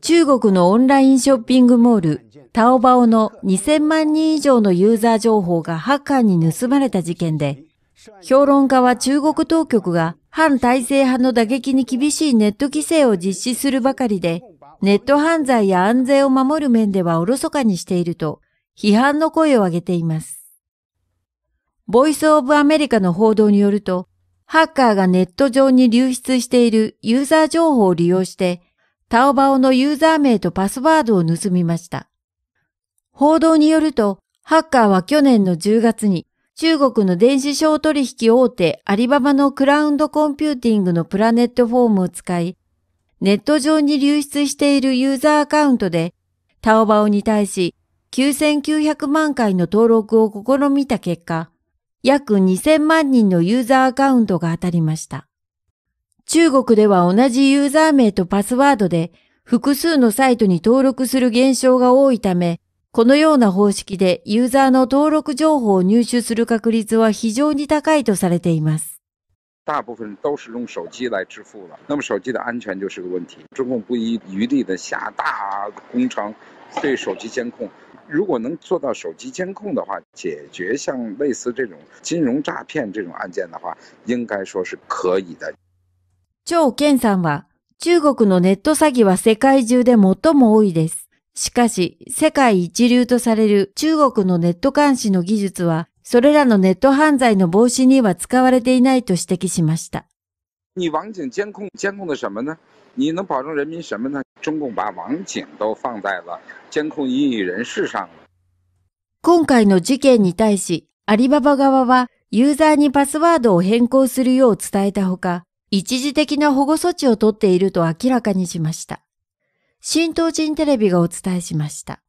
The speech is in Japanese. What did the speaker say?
中国のオンラインショッピングモール、タオバオの2000万人以上のユーザー情報がハッカーに盗まれた事件で、評論家は中国当局が反体制派の打撃に厳しいネット規制を実施するばかりで、ネット犯罪や安全を守る面ではおろそかにしていると、批判の声を上げています。ボイスオブアメリカの報道によると、ハッカーがネット上に流出しているユーザー情報を利用して、タオバオのユーザー名とパスワードを盗みました。報道によると、ハッカーは去年の10月に中国の電子商取引大手アリババのクラウンドコンピューティングのプラネットフォームを使い、ネット上に流出しているユーザーアカウントで、タオバオに対し9900万回の登録を試みた結果、約2000万人のユーザーアカウントが当たりました。中国では同じユーザー名とパスワードで複数のサイトに登録する現象が多いため、このような方式でユーザーの登録情報を入手する確率は非常に高いとされています。大部分都是用手机来支付了，那么手机的安全就是个问题。中共不遗余力的下大工程对手机监控，如果能做到手机监控的话，解决像类似这种金融诈骗这种案件的话，应该说是可以的。張健さんは、中国のネット詐欺は世界中で最も多いです。しかし、世界一流とされる中国のネット監視の技術は、それらのネット犯罪の防止には使われていないと指摘しました。你网警监控监控的什么呢？你能保证人民什么呢？中共把网警都放在了监控异议人士上了。今回の事件に対し、アリババ側はユーザーにパスワードを変更するよう伝えたほか、一時的な保護措置をとっていると明らかにしました。新東人テレビがお伝えしました。